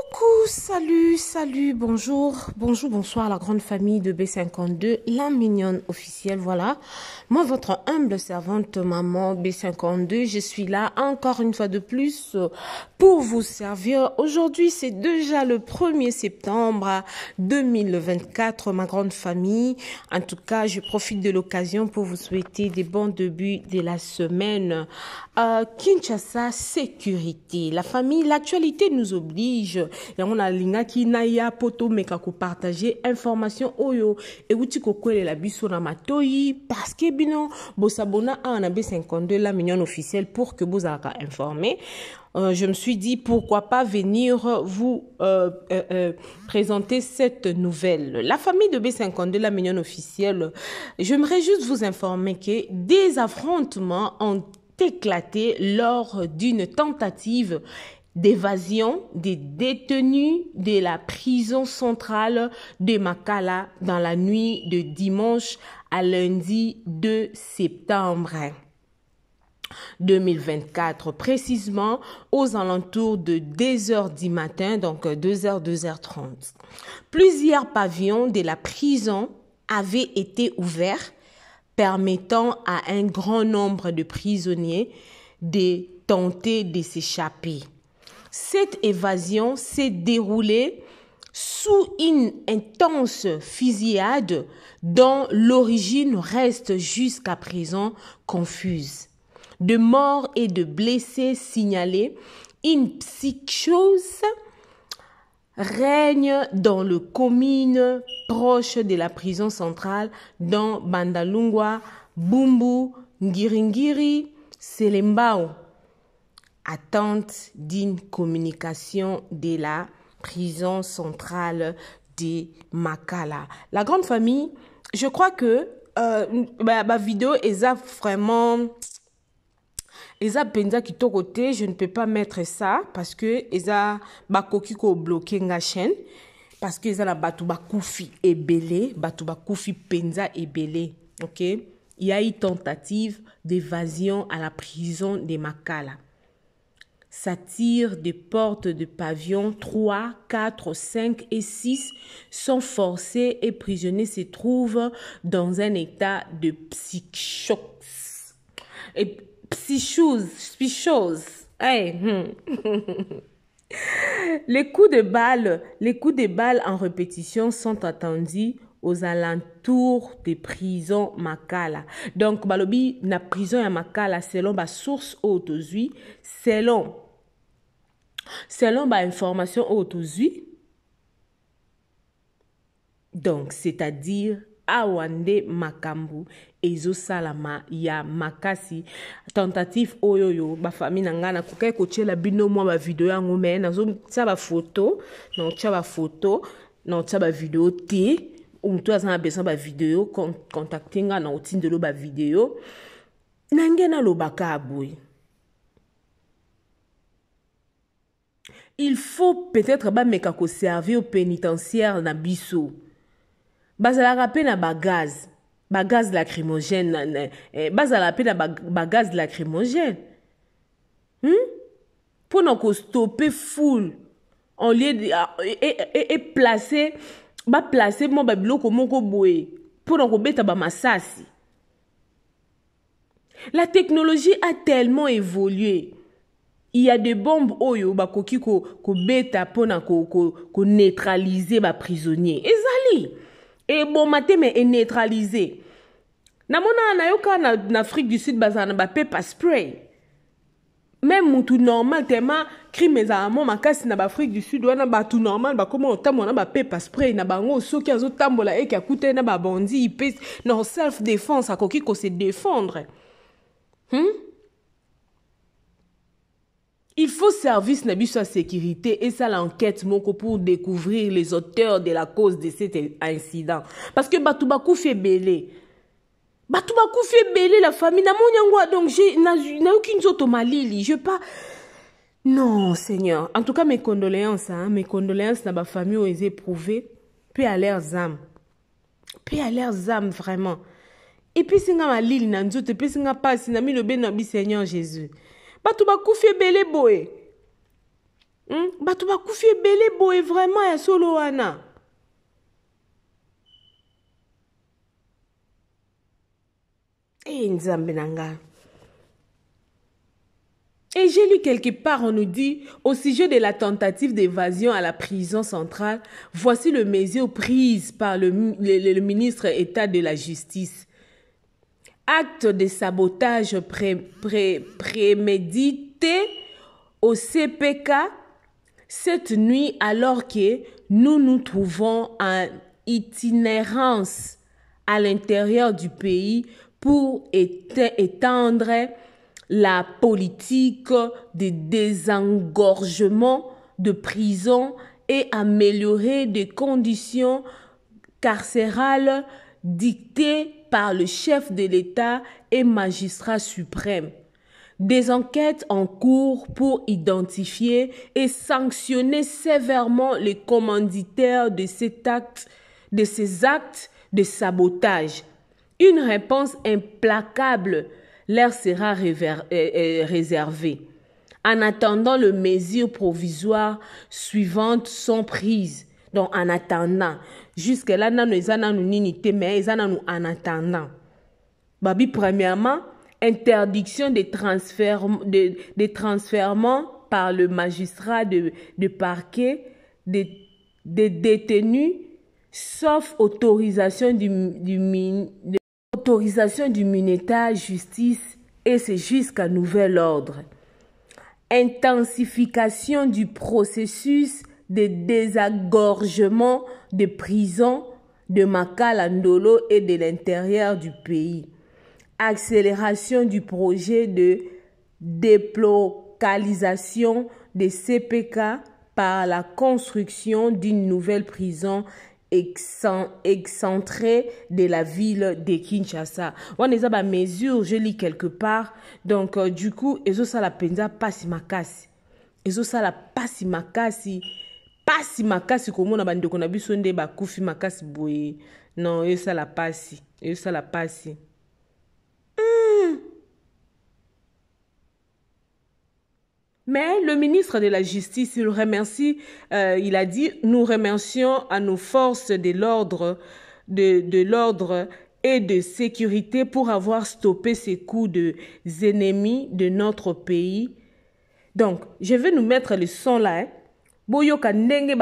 Coucou, salut, salut, bonjour, bonjour, bonsoir à la grande famille de B52, la mignonne officielle, voilà. Moi, votre humble servante, maman B52, je suis là encore une fois de plus euh, pour vous servir. Aujourd'hui, c'est déjà le 1er septembre 2024, ma grande famille. En tout cas, je profite de l'occasion pour vous souhaiter des bons débuts de la semaine. Euh, Kinshasa, sécurité. La famille, l'actualité nous oblige a yango nalingaki poto mpo tomeka partager information oyo oh ewuti la biso na matoyi que bino bosabona à na b52 la mignonne officielle pour que vous informé. Euh, je me suis dit pourquoi pas venir vous euh, euh, euh présenter cette nouvelle. La famille de B52, la mignonne officielle, j'aimerais juste vous informer que des affrontements ont éclaté lors d'une tentative d'évasion des détenus de la prison centrale de Makala dans la nuit de dimanche à lundi 2 septembre. 2024, précisément aux alentours de 2h du matin, donc 2h, euh, 2h30. Plusieurs pavillons de la prison avaient été ouverts, permettant à un grand nombre de prisonniers de tenter de s'échapper. Cette évasion s'est déroulée sous une intense fusillade dont l'origine reste jusqu'à présent confuse. De morts et de blessés signalés, une psychose règne dans le commune proche de la prison centrale dans Bandalungwa, Bumbu, Ngiringiri, Selembao attente d'une communication de la prison centrale de Makala. La grande famille, je crois que euh, ma, ma, vidéo est vraiment... eza était au côté. je ne peux pas mettre ça parce que eza bakoki bloqué nga chaîne parce que eza bakufi ebele Batuba Kufi penza ebele ok il y a eu tentative d'évasion à la prison de makala s'attirent des portes de pavillon 3, 4, 5 et 6 sont forcés et prisonniers se trouvent dans un état de psychox. Et psychose, psychose. Hmm. les coups de balle, les coups de balle en répétition sont attendus aux alentours des prisons makala donc balobi na prison ya makala selon ma source tozwi selon selon ma information tozwi donc c'est-à-dire Awande Makambu, makambo Salama, ya makasi tentative oyo ma famille na ngai nakokaki ma bino Non tu yango ma photo. Non tu non, ma vidéo t. mutu aza na besoin bavideo contacte nga na otindelo bavideo na nge nalobaka aboye il faut peut-être bameka koservir pénitentiaire na biso bazalaka mpe na bagaz bagaz lacrymogène eh, bazala mpe na bagaz lacrymogène hmm? mpona kostope foule en lieu de, e, e, e, e place baplace mwa babiloko moko boye mpona kobeta bamasasi la technologie a tellement évolué il y a de bombes oyo bakoki kobeta ko mpona koneutralize ko, ko baprisonnier ezali eboma te me eneutralize namona nayoka na, na afrique du sud bazala na bapepa spray même mon tout normal tellement crime ezalaka ma makasi na baafrike du sud wana tout normal bah, comment on kotambola na bapepa spray na bango et qui a akutani na babandi mpe na self défense akoki se défendre hmm? il faut service na biso ya sécurité l'enquête enquête moko pour découvrir les auteurs de la cause de cet incident parce que bato fait belé bato bakufi ebele la famille namoni yango donc nayoki nzoto malili je pas non seigneur en tout cas mes condoléances hein, mes condoléances na bafamille oyo eza éprouvé puis à leurs âmes puis à leurs âmes vraiment Et epesinga malili na nzoto epesinga mpasi na milobe na bi seigneur jésus bato bakufi ebele boye hmm? bato bakufi ebele boye vraiment ya solo wana Eh, et j'ai lu quelque part, on nous dit, au sujet de la tentative d'évasion à la prison centrale, voici le mesure prise par le, ministre État de la Justice. Acte de sabotage prémédité au CPK cette nuit alors que nous nous trouvons en itinérance à l'intérieur du pays pour étendre la politique de désengorgement de prison et améliorer des conditions carcérales dictées par le chef de l'État et magistrat suprême. Des enquêtes en cours pour identifier et sanctionner sévèrement les commanditaires de, cet de ces actes de sabotage. Une réponse implacable leur sera euh, euh, réservée. En attendant, les mesures provisoires suivantes sont prises. Donc, en attendant, jusque-là, nous avons unité, mais nous en attendant. Babi, premièrement, interdiction des transferts, de transferments par le magistrat de, de parquet des, détenus, sauf autorisation du, du, autorisation du Muneta Justice et c'est jusqu'à nouvel ordre. Intensification du processus de désagorgement des prisons de Makala et de l'intérieur du pays. Accélération du projet de déplocalisation des CPK par la construction d'une nouvelle prison excentré de la ville de Kinshasa. On est à mesure, je lis quelque part. Donc, euh, du coup, ils ça la si passe makasi. Ils ça la passe makasi. si makasi, comme on a bande de a bu son débat, Non, ils ça la passe. Ils ça la passe. Mais le ministre de la Justice, il remercie, euh, il a dit, nous remercions à nos forces de l'ordre, et de sécurité pour avoir stoppé ces coups de ennemis de notre pays. Donc, je vais nous mettre le son là. Hein. boyoka donc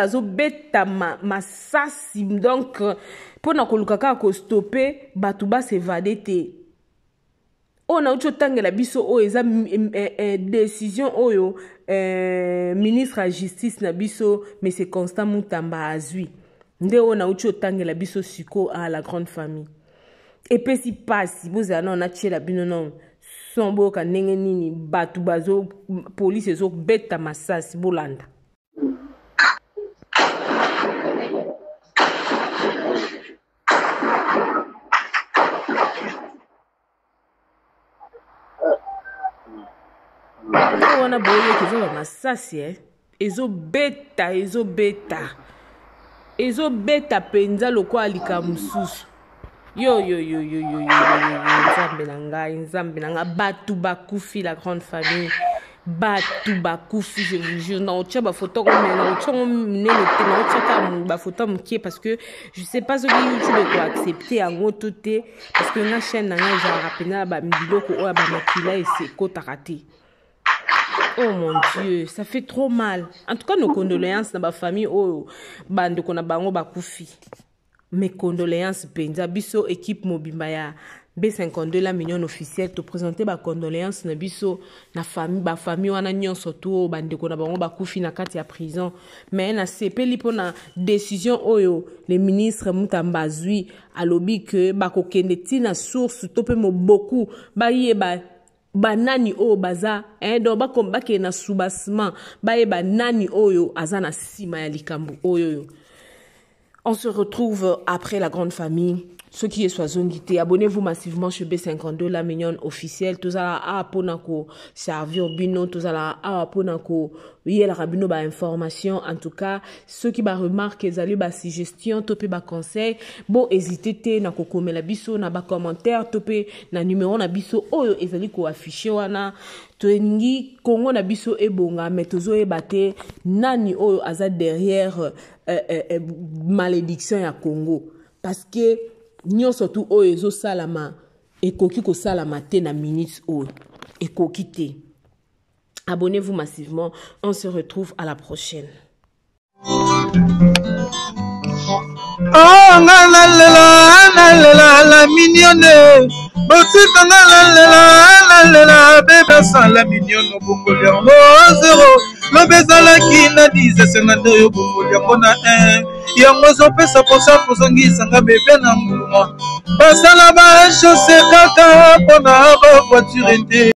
pendant nous kaka oyo nauti otangela biso oyo eza eh, eh, décision oyo eh, ministre ya justice na biso monsieur constant mutamba azwi nde oyo nauti otangela biso siko à la grande famille epesi mpasi bozala nao natiela bino nao son boyoka ndenge nini bato bazo polisi ezobeta masasi bolanda ntango wana boye eke eza bamasasi e eh. ezobeta ezobeta ezobeta mpenza lokola likambo mosusu yoyoyoyoyo nzambe na ngai nzambe na ngai bato bakufi la grande famille bato bakufi je vous jure naotia bafoto yango me naotiango minene te naotiaka bafoto ya mokie parce que je sais pas soki youtube ekoaccepte yango to te parce que nga chaîne na ngai ezalaka mpenza na babiloko oyo bamakila ekotaka te Oh mon Dieu, ça fait trop mal. En tout cas, nos condoléances dans ma famille, oh, bande qu'on a bango bakufi. Mes condoléances, Benza, biso, équipe mobimba ya B52 la million officielle, te présenter ma condoléances na biso, na famille, ba famille wana nyonso to, oh, bande qu'on a bango bakufi na kati prison. Mais na C.P. lipo na décision oyo, le ministre Mutambazui, lobby que bako kende na source, tope mo beaucoup, ba yeba, banani oyo baza eh, donc bakoma na soubassement bae banani oyo aza na sima ya likambo oyo on se retrouve après la grande famille ceux qui sont zongi te abonnez-vous massivement chez B52 la mignonne officielle tozala awa mpona koservir bino tozala awa mpona koyelaka bino bainformation en tout cas soki baremarke ezali basuggestion to mpe baconseil bo hésite te na kokomela biso na bacommentaire to mpe na numero na biso oyo ezali koafishe wana tolingi kongo na biso ebonga me tozoyeba te nani oyo aza derrière euh, euh, euh malédiction ya congo parce que nyonso et oyo ezosalama ekoki kosalama te na minute O ekoki abonnez-vous massivement on se retrouve à la prochaine oh, la yango ozopesa mposa kozongisa nga bebe na mbuma basala bashose kaka mpona bavoiture te